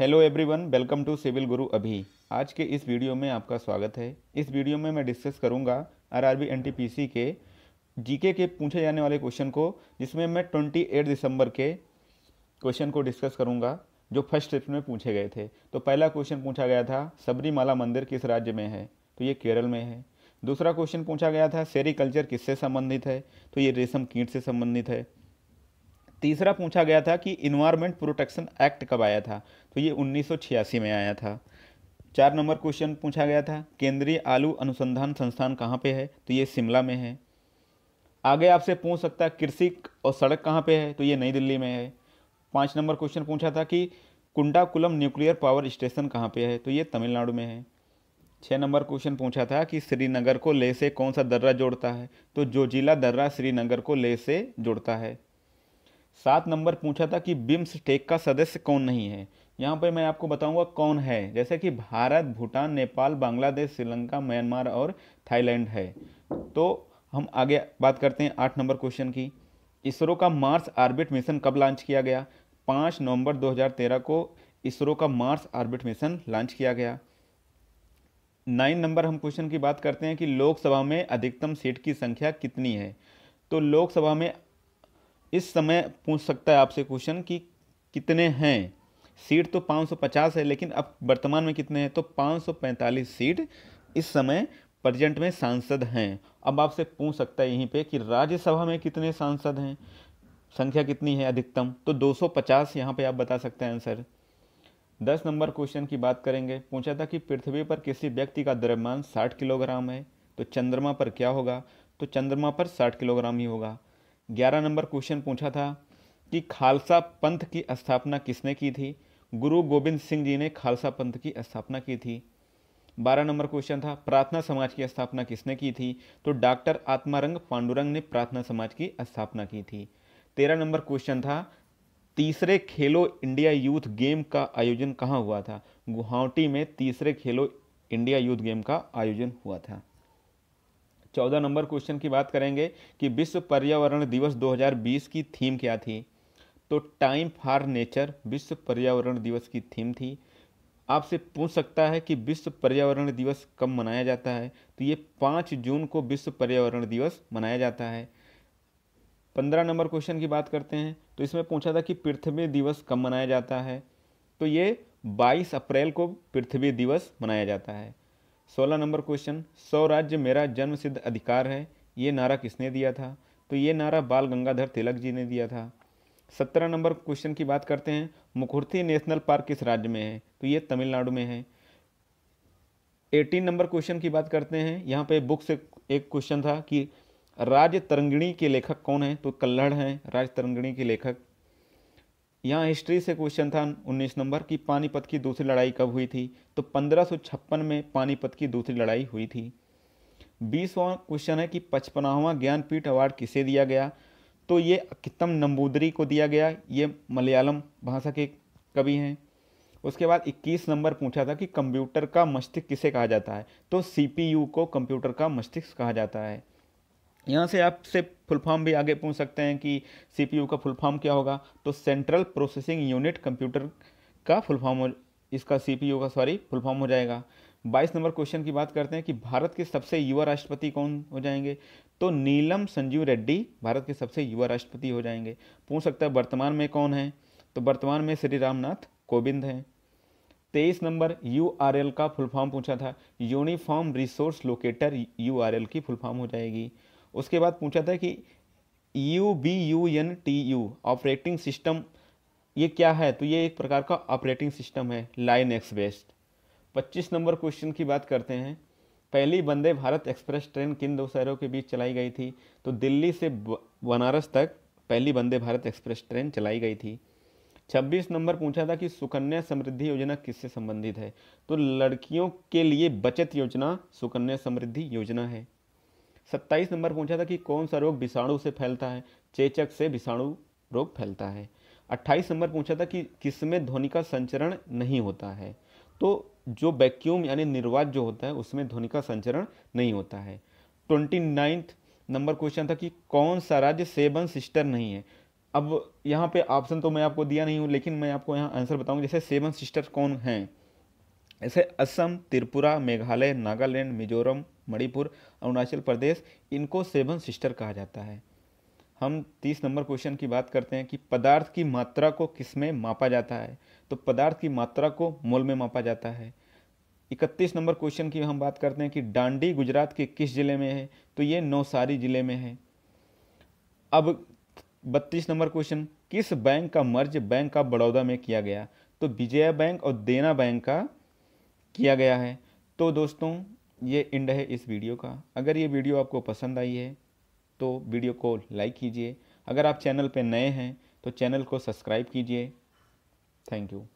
hello everyone welcome to civil Guru अभी आज के इस वीडियो में आपका स्वागत है इस वीडियो में मैं डिस्कस करूंगा आरआरबी एनटीपीसी के जीके के पूछे जाने वाले क्वेश्चन को जिसमें मैं ट्वेंटी एट दिसंबर के क्वेश्चन को डिस्कस करूंगा जो फर्स्ट स्टेप में पूछे गए थे तो पहला क्वेश्चन पूछा गया था सबरीमाला मंदिर किस राज्य में है तो ये केरल में है दूसरा क्वेश्चन पूछा गया था सेरी कल्चर किससे संबंधित है तो ये रेशम कीट से संबंधित है तीसरा पूछा गया था कि इन्वायरमेंट प्रोटेक्शन एक्ट कब आया था तो ये उन्नीस में आया था चार नंबर क्वेश्चन पूछा गया था केंद्रीय आलू अनुसंधान संस्थान कहाँ पे है तो ये शिमला में है आगे आपसे पूछ सकता है कृषि और सड़क कहाँ पे है तो ये नई दिल्ली में है पाँच नंबर क्वेश्चन पूछा था कि कुंडाकुलम न्यूक्लियर पावर स्टेशन कहाँ पे है तो ये तमिलनाडु में है छः नंबर क्वेश्चन पूछा था कि श्रीनगर को ले से कौन सा दर्रा जोड़ता है तो जोजिला दर्रा श्रीनगर को ले से जोड़ता है सात नंबर पूछा था कि बिम्स टेक का सदस्य कौन नहीं है यहाँ पर मैं आपको बताऊंगा कौन है जैसे कि भारत भूटान नेपाल बांग्लादेश श्रीलंका म्यांमार और थाईलैंड है तो हम आगे बात करते हैं आठ नंबर क्वेश्चन की इसरो का मार्स आर्बिट मिशन कब लॉन्च किया गया पाँच नवंबर 2013 को इसरो का मार्स आर्बिट मिशन लॉन्च किया गया नाइन नंबर हम क्वेश्चन की बात करते हैं कि लोकसभा में अधिकतम सीट की संख्या कितनी है तो लोकसभा में इस समय पूछ सकता है आपसे क्वेश्चन कि कितने हैं सीट तो 550 है लेकिन अब वर्तमान में कितने हैं तो 545 सीट इस समय प्रजेंट में सांसद हैं अब आपसे पूछ सकता है यहीं पे कि राज्यसभा में कितने सांसद हैं संख्या कितनी है अधिकतम तो 250 यहाँ पर आप बता सकते हैं आंसर दस नंबर क्वेश्चन की बात करेंगे पूछा था कि पृथ्वी पर किसी व्यक्ति का द्रव्यमान साठ किलोग्राम है तो चंद्रमा पर क्या होगा तो चंद्रमा पर साठ किलोग्राम ही होगा ग्यारह नंबर क्वेश्चन पूछा था कि खालसा पंथ की स्थापना किसने की थी गुरु गोविंद सिंह जी ने खालसा पंथ की स्थापना की थी बारह नंबर क्वेश्चन था प्रार्थना समाज की स्थापना किसने की थी तो डॉक्टर आत्मारंग पांडुरंग ने प्रार्थना समाज की स्थापना की थी तेरह नंबर क्वेश्चन था तीसरे खेलो इंडिया यूथ गेम का आयोजन कहाँ हुआ था गुवाहाटी में तीसरे खेलो इंडिया यूथ गेम का आयोजन हुआ था चौदह नंबर क्वेश्चन की बात करेंगे कि विश्व पर्यावरण दिवस 2020 की थीम क्या थी तो टाइम फॉर नेचर विश्व पर्यावरण दिवस की थीम थी आपसे पूछ सकता है कि विश्व पर्यावरण दिवस कब मनाया जाता है तो ये पाँच जून को विश्व पर्यावरण दिवस मनाया जाता है पंद्रह नंबर क्वेश्चन की बात करते हैं तो इसमें पूछा था कि पृथ्वी दिवस कब मनाया जाता है तो ये 22 अप्रैल को पृथ्वी दिवस मनाया जाता है सोलह नंबर क्वेश्चन स्वराज्य मेरा जन्मसिद्ध अधिकार है ये नारा किसने दिया था तो ये नारा बाल गंगाधर तिलक जी ने दिया था सत्रह नंबर क्वेश्चन की बात करते हैं मुखुर्थी नेशनल पार्क किस राज्य में है तो ये तमिलनाडु में है एटीन नंबर क्वेश्चन की बात करते हैं यहाँ पे बुक से एक क्वेश्चन था कि राज्य तरंगिणी के लेखक कौन है तो कल्लड़ हैं राज तरंगिणी के लेखक यहाँ हिस्ट्री से क्वेश्चन था 19 नंबर की पानीपत की दूसरी लड़ाई कब हुई थी तो पंद्रह में पानीपत की दूसरी लड़ाई हुई थी बीसवा क्वेश्चन है कि पचपनावा ज्ञानपीठ अवार्ड किसे दिया गया तो ये कितम नंबूदरी को दिया गया ये मलयालम भाषा के कवि हैं उसके बाद 21 नंबर पूछा था कि कंप्यूटर का मस्तिष्क किसे कहा जाता है तो सी को कंप्यूटर का मस्तिष्क कहा जाता है यहाँ से आप से फुल फॉर्म भी आगे पूछ सकते हैं कि सीपीयू का फुल फॉर्म क्या होगा तो सेंट्रल प्रोसेसिंग यूनिट कंप्यूटर का फुल फॉर्म हो इसका सीपीयू का सॉरी फुल फॉर्म हो जाएगा बाईस नंबर क्वेश्चन की बात करते हैं कि भारत के सबसे युवा राष्ट्रपति कौन हो जाएंगे तो नीलम संजीव रेड्डी भारत के सबसे युवा राष्ट्रपति हो जाएंगे पूछ सकता है वर्तमान में कौन है तो वर्तमान में श्री रामनाथ कोविंद हैं तेईस नंबर यू आर एल का फुल फॉर्म पूछा था uniform resource locator U R L की फुल फॉर्म हो जाएगी उसके बाद पूछा था कि U B U N T U operating system ये क्या है तो ये एक प्रकार का ऑपरेटिंग सिस्टम है एक्स बेस्ड पच्चीस नंबर क्वेश्चन की बात करते हैं पहली वंदे भारत एक्सप्रेस ट्रेन किन दो शहरों के बीच चलाई गई थी तो दिल्ली से बनारस तक पहली वंदे भारत एक्सप्रेस ट्रेन चलाई गई थी 26 नंबर पूछा था कि सुकन्या समृद्धि योजना किससे संबंधित है तो लड़कियों के लिए बचत योजना सुकन्या समृद्धि योजना है सत्ताईस नंबर पूछा था कि कौन सा रोग विषाणु से फैलता है चेचक से विषाणु रोग फैलता है अट्ठाईस नंबर पूछा था कि किसमें ध्वनि का संचरण नहीं होता है तो जो वैक्यूम यानी निर्वात जो होता है उसमें ध्वनि का संचरण नहीं होता है ट्वेंटी नाइन्थ नंबर क्वेश्चन था कि कौन सा राज्य सेवन सिस्टर नहीं है अब यहाँ पे ऑप्शन तो मैं आपको दिया नहीं हूँ लेकिन मैं आपको यहाँ आंसर बताऊँगा जैसे सेवन सिस्टर कौन हैं ऐसे असम त्रिपुरा मेघालय नागालैंड मिजोरम मणिपुर अरुणाचल प्रदेश इनको सेवन सिस्टर कहा जाता है हम तीस नंबर क्वेश्चन की बात करते हैं कि पदार्थ की मात्रा को किस में मापा जाता है तो पदार्थ की मात्रा को मोल में मापा जाता है इकतीस नंबर क्वेश्चन की हम बात करते हैं कि डांडी गुजरात के किस ज़िले में है तो ये नौसारी ज़िले में है अब बत्तीस नंबर क्वेश्चन किस बैंक का मर्ज बैंक ऑफ बड़ौदा में किया गया तो विजया बैंक और देना बैंक का किया गया है तो दोस्तों ये इंड है इस वीडियो का अगर ये वीडियो आपको पसंद आई है तो वीडियो को लाइक कीजिए अगर आप चैनल पर नए हैं तो चैनल को सब्सक्राइब कीजिए थैंक यू